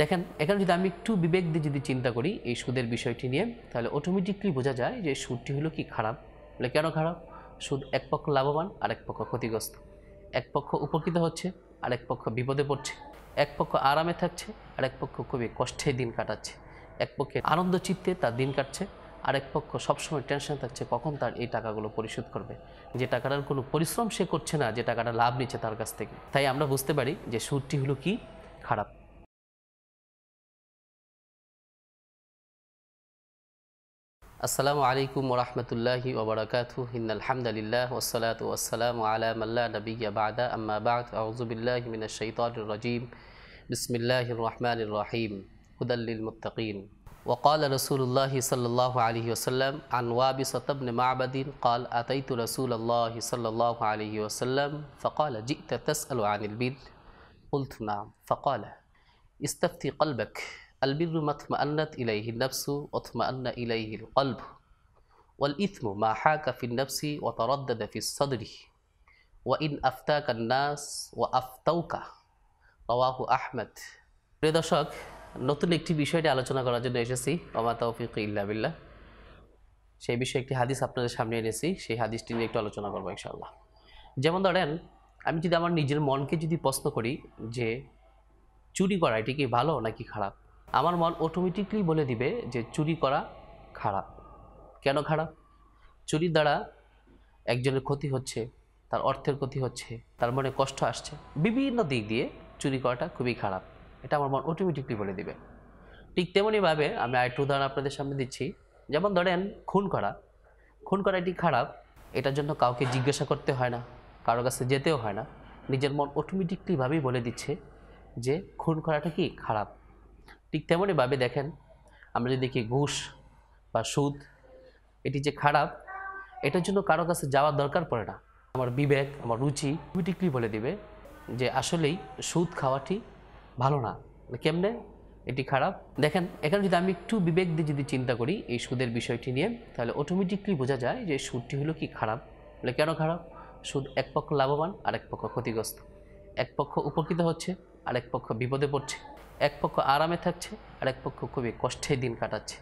দেখেন এখানে যদি আমি একটু বিবেক দিয়ে যদি চিন্তা করি এই সুদের বিষয়টি নিয়ে তাহলে অটোমেটিকলি বোঝা যায় যে সুদটি হলো কি খারাপ বলে কেন খারাপ সুদ এক পক্ষ লাভবান আর এক পক্ষ ক্ষতিগ্রস্ত এক পক্ষ উপকৃত হচ্ছে আর এক পক্ষ বিপদে পড়ছে এক পক্ষ আরামে থাকছে আর এক পক্ষ খুবই কষ্টে দিন কাটাচ্ছে এক পক্ষে আনন্দ চিত্তে তার দিন কাটছে আর এক পক্ষ সবসময় টেনশন থাকছে কখন তার এই টাকাগুলো পরিশোধ করবে যে টাকাটার কোনো পরিশ্রম সে করছে না যে টাকাটা লাভ নিচ্ছে তার কাছ থেকে তাই আমরা বুঝতে পারি যে সুদটি হলো কি খারাপ السلام عليكم ورحمة الله وبركاته إن الحمد لله والصلاة والسلام على من لا نبي بعد أما بعد أعوذ بالله من الشيطان الرجيم بسم الله الرحمن الرحيم هدى للمتقين وقال رسول الله صلى الله عليه وسلم عن وابسة بن معبد قال أتيت رسول الله صلى الله عليه وسلم فقال جئت تسأل عن البيت قلت نعم فقال استفتي قلبك আলবিরু মাথমা আন্নাত ইলাইহি নাফসু অথমা আন্না ইলাইহিল কলব ওয়াল ইথমু মা হা কাফিন নাফসি ও তরদ্দাদা ফি সদরি ওয়া ইন আফতা কান্নাস ওয়া আফতাউকা রওয়াহু আহমেদ প্রিয় দর্শক নতুন একটি বিষয়টি আলোচনা করার জন্য এসেছি ওমা তৌফিক ইল্লা বিল্লাহ সেই বিষয়ে একটি হাদিস আপনাদের সামনে এনেছি সেই হাদিসটি নিয়ে একটু আলোচনা করবো ইনশাল্লাহ যেমন ধরেন আমি যদি আমার নিজের মনকে যদি প্রশ্ন করি যে চুরি করা এটি কি ভালো নাকি খারাপ আমার মন অটোমেটিকলি বলে দিবে যে চুরি করা খারাপ কেন খারাপ চুরি দ্বারা একজনের ক্ষতি হচ্ছে তার অর্থের ক্ষতি হচ্ছে তার মনে কষ্ট আসছে বিভিন্ন দিক দিয়ে চুরি করাটা খুবই খারাপ এটা আমার মন অটোমেটিকলি বলে দিবে ঠিক তেমনইভাবে আমি আরেকটু উদাহরণ আপনাদের সামনে দিচ্ছি যেমন ধরেন খুন করা খুন করা এটি খারাপ এটার জন্য কাউকে জিজ্ঞাসা করতে হয় না কারো কাছে যেতেও হয় না নিজের মন অটোমেটিকলিভাবেই বলে দিচ্ছে যে খুন করাটা কি খারাপ ঠিক তেমনইভাবে দেখেন আমরা যদি দেখি ঘুষ বা সুদ এটি যে খারাপ এটার জন্য কারো কাছে যাওয়ার দরকার পড়ে না আমার বিবেক আমার রুচি বিটিকলি বলে দিবে যে আসলেই সুদ খাওয়াটি ভালো না মানে কেমনে এটি খারাপ দেখেন এখানে যদি আমি একটু বিবেক দিয়ে যদি চিন্তা করি এই সুদের বিষয়টি নিয়ে তাহলে অটোমেটিকলি বোঝা যায় যে সুদটি হলো কি খারাপ বলে কেন খারাপ সুদ এক পক্ষ লাভবান আর এক পক্ষ ক্ষতিগ্রস্ত এক পক্ষ উপকৃত হচ্ছে আর এক পক্ষ বিপদে পড়ছে এক পক্ষ আরামে থাকছে আর এক পক্ষ খুবই কষ্টে দিন কাটাচ্ছে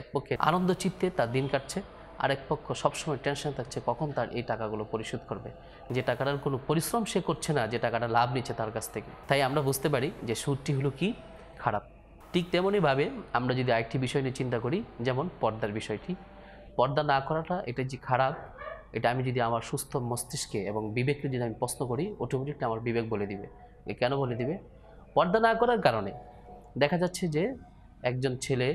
এক পক্ষে আনন্দ চিত্তে তার দিন কাটছে আর এক পক্ষ সবসময় টেনশন থাকছে কখন তার এই টাকাগুলো পরিশোধ করবে যে টাকাটার কোনো পরিশ্রম সে করছে না যে টাকাটা লাভ নিচ্ছে তার কাছ থেকে তাই আমরা বুঝতে পারি যে সুদটি হলো কি খারাপ ঠিক তেমনইভাবে আমরা যদি আরেকটি বিষয় নিয়ে চিন্তা করি যেমন পর্দার বিষয়টি পর্দা না করাটা এটা যে খারাপ এটা আমি যদি আমার সুস্থ মস্তিষ্কে এবং বিবেককে যদি আমি প্রশ্ন করি অটোমেটিকটা আমার বিবেক বলে দিবে কেন বলে দিবে পর্দা না করার কারণে দেখা যাচ্ছে যে একজন ছেলে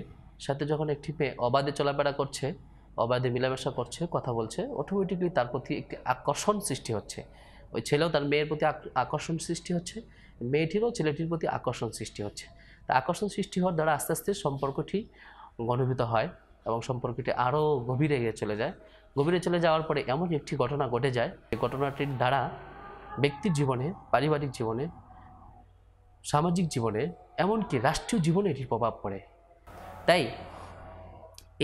সাথে যখন একটি মেয়ে অবাধে চলাফেরা করছে অবাধে মিলামেশা করছে কথা বলছে অটোমেটিকলি তার প্রতি একটি আকর্ষণ সৃষ্টি হচ্ছে ওই ছেলেও তার মেয়ের প্রতি আকর্ষণ সৃষ্টি হচ্ছে মেয়েটিরও ছেলেটির প্রতি আকর্ষণ সৃষ্টি হচ্ছে তা আকর্ষণ সৃষ্টি হওয়ার দ্বারা আস্তে আস্তে সম্পর্কটি গণভূত হয় এবং সম্পর্কটি আরও গভীরে গিয়ে চলে যায় গভীরে চলে যাওয়ার পরে এমন একটি ঘটনা ঘটে যায় এই ঘটনাটির দ্বারা ব্যক্তির জীবনে পারিবারিক জীবনে সামাজিক জীবনে এমনকি রাষ্ট্রীয় জীবনে এটির প্রভাব পড়ে তাই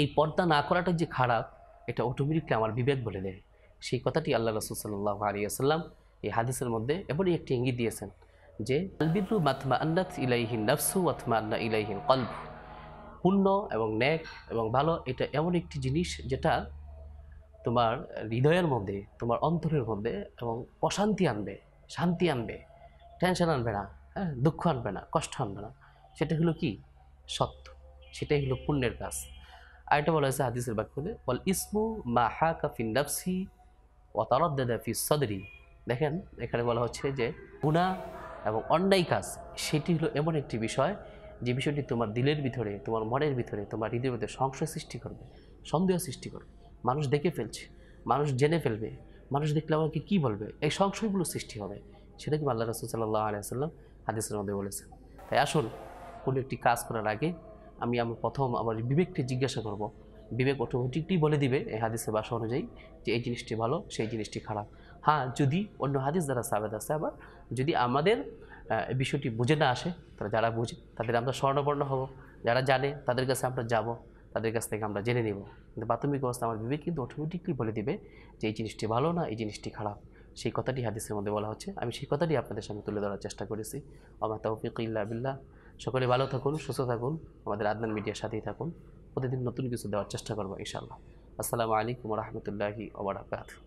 এই পর্দা না করাটা যে খারাপ এটা অটোমেটিকলি আমার বিবেক বলে দেয় সেই কথাটি আল্লাহ রসুল সাল্লাহ আলী এই হাদিসের মধ্যে এমনই একটি ইঙ্গিত দিয়েছেন যে আলবিরু মাতমা আন্নাথ ইলাইহিন নফসু আতমা আন্না ইলাইহিন কল্প পুণ্য এবং ন্যাক এবং ভালো এটা এমন একটি জিনিস যেটা তোমার হৃদয়ের মধ্যে তোমার অন্তরের মধ্যে এবং প্রশান্তি আনবে শান্তি আনবে টেনশন আনবে না হ্যাঁ, দুঃখ আনবে না কষ্ট আনবে না সেটা হলো কি সত্য সেটাই হলো পুণ্যের কাজ আর এটা বলা হয়েছে হাদিসের বাক্যতে বল ইসমু মা হা কাফি নাফসি ও তারদ্দাদা সদরি দেখেন এখানে বলা হচ্ছে যে গুণা এবং অন্যায় কাজ সেটি হলো এমন একটি বিষয় যে বিষয়টি তোমার দিলের ভিতরে তোমার মনের ভিতরে তোমার হৃদয়ের ভিতরে সংশয় সৃষ্টি করবে সন্দেহ সৃষ্টি করবে মানুষ দেখে ফেলছে মানুষ জেনে ফেলবে মানুষ দেখলে আমাকে কী বলবে এই সংশয়গুলো সৃষ্টি হবে সেটা কি আল্লাহ রসুল সাল্লাহ আলিয়া সাল্লাম হাদিসের মধ্যে বলেছে তাই আসুন কোনো একটি কাজ করার আগে আমি আমার প্রথম আমার বিবেককে জিজ্ঞাসা করব বিবেক অটোমেটিকলি বলে দিবে এই হাদিসের বাসা অনুযায়ী যে এই জিনিসটি ভালো সেই জিনিসটি খারাপ হ্যাঁ যদি অন্য হাদিস দ্বারা সাবেদ আছে আবার যদি আমাদের বিষয়টি বুঝে না আসে তারা যারা বুঝে তাদের আমরা স্বর্ণবর্ণ হব যারা জানে তাদের কাছে আমরা যাব তাদের কাছ থেকে আমরা জেনে নেব কিন্তু প্রাথমিক অবস্থা আমার বিবেক কিন্তু অটোমেটিকলি বলে দিবে যে এই জিনিসটি ভালো না এই জিনিসটি খারাপ সেই কথাটি হাদিসের মধ্যে বলা হচ্ছে আমি সেই কথাটি আপনাদের সামনে তুলে ধরার চেষ্টা করেছি আমার তৌফিক ইল্লা বিল্লাহ সকলে ভালো থাকুন সুস্থ থাকুন আমাদের আদনান মিডিয়ার সাথেই থাকুন প্রতিদিন নতুন কিছু দেওয়ার চেষ্টা করবো ইনশাআল্লাহ আসসালামু আলাইকুম রহমতুল্লাহি ওবরাকাত